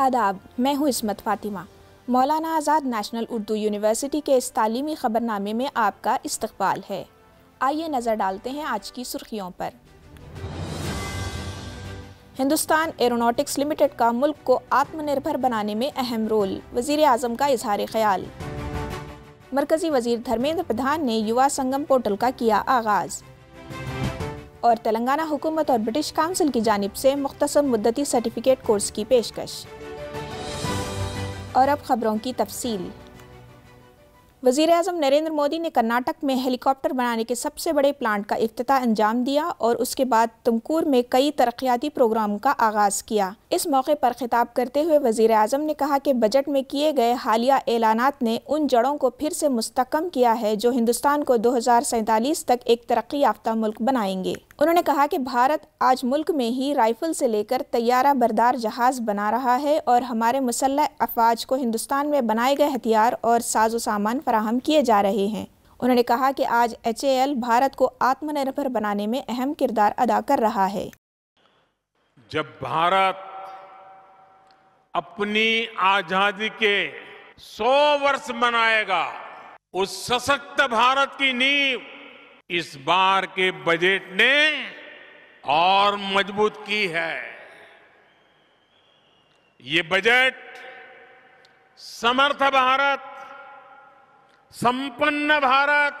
आदाब मैं हूँ इसमत फ़ातिमा मौलाना आज़ाद नेशनल उर्दू यूनिवर्सिटी के इस तालीमी ख़बरनामे में आपका इस्तबाल है आइए नज़र डालते हैं आज की सुर्खियों पर हिंदुस्तान एरोनॉटिक्स लिमिटेड का मुल्क को आत्मनिर्भर बनाने में अहम रोल वज़ी अजम का इजहार ख्याल मरकज़ी वजीर धर्मेंद्र प्रधान ने युवा संगम पोर्टल का किया आगाज़ और तेलंगाना हुकूमत और ब्रिटिश काउंसिल की जानब से मुख्तम मुद्दती सर्टिफिकेट कोर्स की पेशकश और अब खबरों की तफसील वजीर अजम नरेंद्र मोदी ने कर्नाटक में हेलीकॉप्टर बनाने के सबसे बड़े प्लांट का अफ्तः अंजाम दिया और उसके बाद तुमकूर में कई तरक्याती प्रोग्राम का आगाज़ किया इस मौके पर खिताब करते हुए वजीर अजम ने कहा कि बजट में किए गए हालिया एलानात ने उन जड़ों को फिर से मुस्तकम किया है जो हिंदुस्तान को दो हज़ार सैंतालीस तक एक तरक्की याफ्ता मुल्क बनाएंगे उन्होंने कहा कि भारत आज मुल्क में ही राइफ़ल से लेकर तैयारा बरदार जहाज़ बना रहा है और हमारे मुसल्ह अफवाज को हिंदुस्तान में बनाए गए हथियार और साजो सामान फराहम किए जा रहे हैं उन्होंने कहा कि आज एच भारत को आत्मनिर्भर बनाने में अहम किरदार अदा कर रहा है जब भारत अपनी आज़ादी के सौ वर्ष मनाएगा उस सशक्त भारत की नींव इस बार के बजट ने और मजबूत की है ये बजट समर्थ भारत संपन्न भारत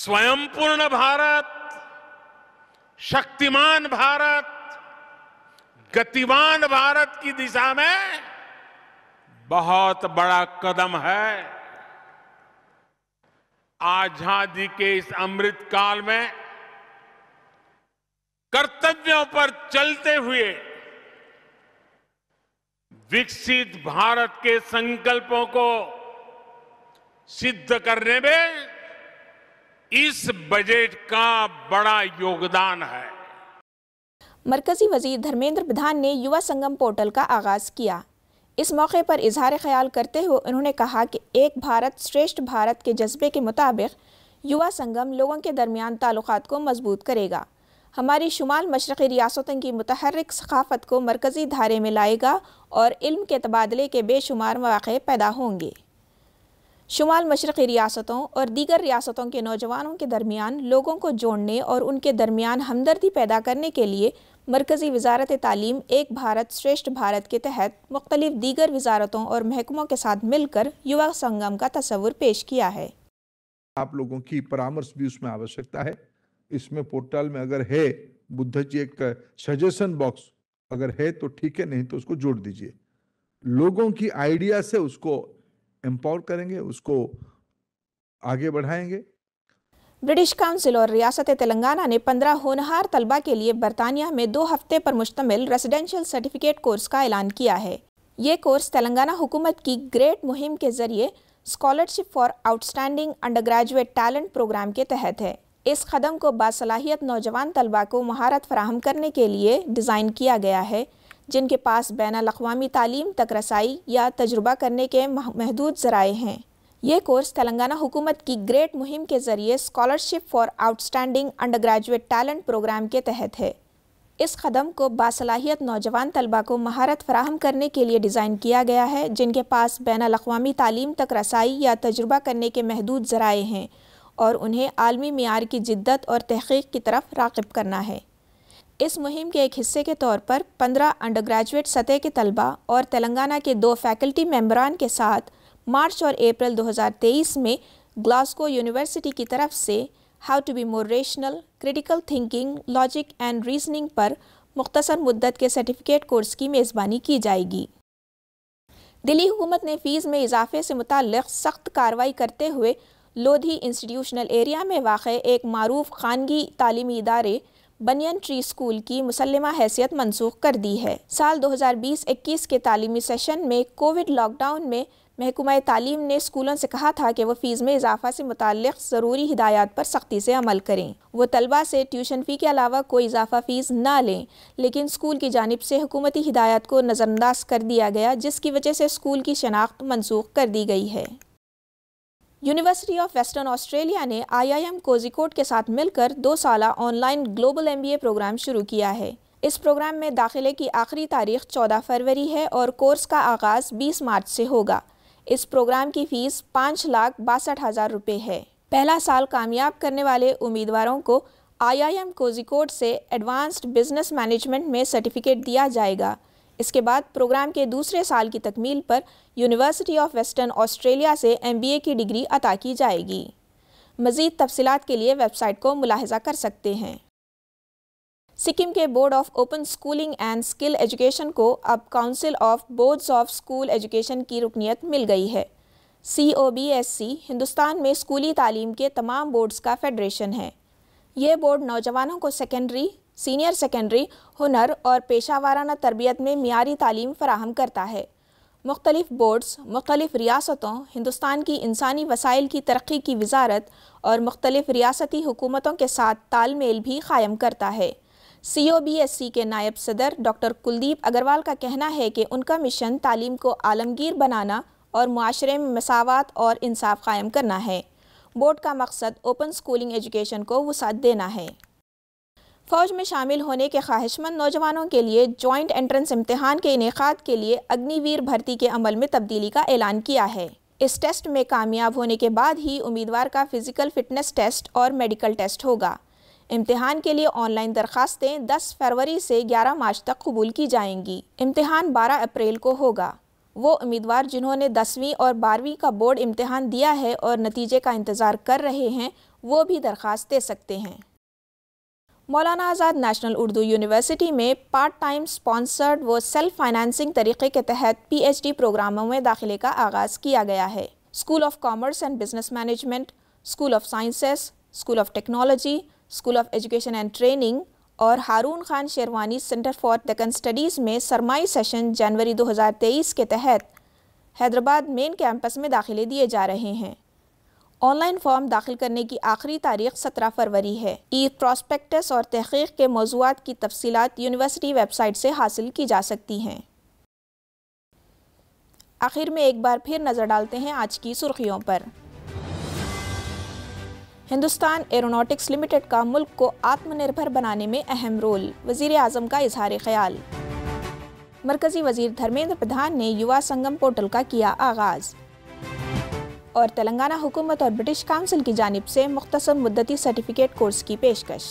स्वयंपूर्ण भारत शक्तिमान भारत गतिवान भारत की दिशा में बहुत बड़ा कदम है आजादी के इस अमृत काल में कर्तव्यों पर चलते हुए विकसित भारत के संकल्पों को सिद्ध करने में इस बजट का बड़ा योगदान है मरकजी वजीर धर्मेंद्र प्रधान ने युवा संगम पोर्टल का आगाज किया इस मौके पर इजहार ख्याल करते हुए उन्होंने कहा कि एक भारत श्रेष्ठ भारत के जज्बे के मुताबिक युवा संगम लोगों के दरमियान ताल्लुक को मजबूत करेगा हमारी शुमाल मशरक़ी रियासतों की मतहरक सकाफ़त को मरकज़ी धारे में लाएगा और इल्म के तबादले के बेशुमार मौक़े पैदा होंगे शुमाल मशरक़ी रियासतों और दीगर रियासतों के नौजवानों के दरमियान लोगों को जोड़ने और उनके दरमियान हमदर्दी पैदा करने के लिए मरकज़ी वजारत तालीम एक भारत श्रेष्ठ भारत के तहत मुख्तलिफ दीगर वजारतों और महकमों के साथ मिलकर युवा संगम का तस्वुर पेश किया है आप लोगों की परामर्श भी उसमें आवश्यकता है इसमें पोर्टल में अगर है बुद्ध जी एक सजेशन बॉक्स अगर है तो ठीक है नहीं तो उसको जोड़ दीजिए लोगों की आइडिया से उसको एम्पावर करेंगे उसको आगे बढ़ाएंगे ब्रिटिश काउंसिल और रियासत तेलंगाना ने 15 होनहार तलबा के लिए बरतानिया में दो हफ्ते पर मुश्तमिल रेजिडेंशियल सर्टिफिकेट कोर्स का ऐलान किया है ये कोर्स तेलंगाना हुकूमत की ग्रेट मुहिम के जरिए scholarship for outstanding undergraduate talent programme के तहत है इस कदम को बासलाहियत नौजवान तलबा को महारत फराहम करने के लिए डिज़ाइन किया गया है जिनके पास बैन अवी तालीम तक रसाई या तजुर्बा करने के महदूद ज़राए हैं ये कोर्स तेलंगाना हुकूमत की ग्रेट मुहिम के जरिए scholarship for outstanding undergraduate talent programme के तहत है इस कदम को बासलाहियत नौजवान तलबा को महारत फराहम करने के लिए डिज़ाइन किया गया है जिनके पास बैन अवी तालीम तक रसाई या तजुर्बा करने के महदूद ज़राए हैं और उन्हें आलमी मीयार की जिद्दत और तहकीक की तरफ रागब करना है इस मुहिम के एक हिस्से के तौर पर पंद्रह अंडर ग्रेजुएट सतह के तलबा और तेलंगाना के दो फैकल्टी मेम्बरान के साथ मार्च और अप्रैल 2023 में ग्लास्को यूनिवर्सिटी की तरफ से how to be more rational critical thinking logic and reasoning पर मुख्तसर मुद्दत के सर्टिफिकेट कोर्स की मेज़बानी की जाएगी दिल्ली हुकूमत ने फ़ीस में इजाफे से मुतल सख्त कार्रवाई करते हुए लोधी इंस्टीट्यूशनल एरिया में वाक़ एक मरूफ खानगी तालीमी इदारे बनियन ट्री स्कूल की मुसलमा हैसियत मनसूख कर दी है साल 2020-21 के तालीमी सेशन में कोविड लॉकडाउन में महकमा तालीम ने स्कूलों से कहा था कि वह फ़ीस में इजाफा से मुतल ज़रूरी हिदायत पर सख्ती से अमल करें वह तलबा से ट्यूशन फ़ी के अलावा कोई इजाफा फ़ीस ना लें लेकिन स्कूल की जानब से हुकूमती हिदायत को नज़रअंदाज कर दिया गया जिसकी वजह से स्कूल की शनाख्त मनसूख कर दी गई है यूनिवर्सिटी ऑफ वेस्टर्न ऑस्ट्रेलिया ने आईआईएम कोजिकोड के साथ मिलकर दो साल ऑनलाइन ग्लोबल एमबीए प्रोग्राम शुरू किया है इस प्रोग्राम में दाखिले की आखिरी तारीख 14 फरवरी है और कोर्स का आगाज़ 20 मार्च से होगा इस प्रोग्राम की फीस पाँच लाख बासठ हज़ार रुपये है पहला साल कामयाब करने वाले उम्मीदवारों को आईआईएम कोजिकोड से एडवांस्ड बिजनेस मैनेजमेंट में सर्टिफिकेट दिया जाएगा इसके बाद प्रोग्राम के दूसरे साल की तकमील पर यूनिवर्सिटी ऑफ वेस्टर्न ऑस्ट्रेलिया से एमबीए की डिग्री अता की जाएगी मज़ीद तफसलत के लिए वेबसाइट को मुलाहजा कर सकते हैं सिक्किम के Board of Open Schooling and Skill Education को अब Council of Boards of School Education की रुकनीत मिल गई है C O B S E Hindustan में स्कूली तालीम के तमाम बोर्ड्स का फेडरेशन है ये बोर्ड नौजवानों को सेकेंडरी सीनियर सेकेंडरी हुनर और पेशा वाराना तरबियत में मीरी तालीम फराहम करता है मुख्तलिफ बोर्ड्स मुख्तलिफ रियासतों हिंदुस्तान की इंसानी वसाइल की तरक्की की वजारत और मुख्तलिफ रियासती हुकूमतों के साथ तालमेल भी कायम करता है सीओबीएससी के नायब सदर डॉक्टर कुलदीप अग्रवाल का कहना है कि उनका मिशन तालीम को आलमगीर बनाना और माशरे में मसावत और इंसाफ कायम करना है बोर्ड का मकसद ओपन स्कूलिंग एजुकेशन को वसात देना है फ़ौज में शामिल होने के ख्वाहिशमंद नौजवानों के लिए जॉइंट एंट्रेंस इम्तहान के इनका के लिए अग्निवीर भर्ती के अमल में तब्दीली का ऐलान किया है इस टेस्ट में कामयाब होने के बाद ही उम्मीदवार का फ़िज़िकल फ़िटनेस टेस्ट और मेडिकल टेस्ट होगा इम्तहान के लिए ऑनलाइन दरखास्तें 10 फरवरी से 11 मार्च तक कबूल की जाएंगी इम्तहान 12 अप्रैल को होगा वो उम्मीदवार जिन्होंने दसवीं और बारहवीं का बोर्ड इम्तहान दिया है और नतीजे का इंतज़ार कर रहे हैं वो भी दरख्वास्त दे सकते हैं मौलाना आज़ाद नेशनल उर्दू यूनिवर्सिटी में पार्ट टाइम स्पॉन्सर्ड व सेल्फ फाइनेंसिंग तरीक़े के तहत पीएचडी प्रोग्रामों में दाखिले का आगाज़ किया गया है School of Commerce and Business Management School of Sciences School of Technology School of Education and Training और Haroon Khan Sherwani Centre for Deccan Studies में सरमाई सेशन जनवरी 2023 के तहत हैदराबाद मेन कैंपस में दाखिले दिए जा रहे हैं ऑनलाइन फॉर्म दाखिल करने की आखिरी तारीख 17 फरवरी है ई प्रॉस्पेक्टस और तहकीक के मौजूद की तफसीत यूनिवर्सिटी वेबसाइट से हासिल की जा सकती हैं आखिर में एक बार फिर नज़र डालते हैं आज की सुर्खियों पर हिंदुस्तान एरोनॉटिक्स लिमिटेड का मुल्क को आत्मनिर्भर बनाने में अहम रोल वजीर अजम का इजहार ख्याल मरकजी वजीर धर्मेंद्र प्रधान ने युवा संगम पोर्टल का किया आगाज़ और तेलंगाना हुकूमत और ब्रिटिश काउंसिल की जानब से मुख्तर मुद्दती सर्टिफिकेट कोर्स की पेशकश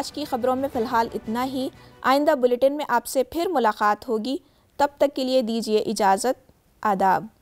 आज की खबरों में फ़िलहाल इतना ही आइंदा बुलेटिन में आपसे फिर मुलाकात होगी तब तक के लिए दीजिए इजाज़त आदाब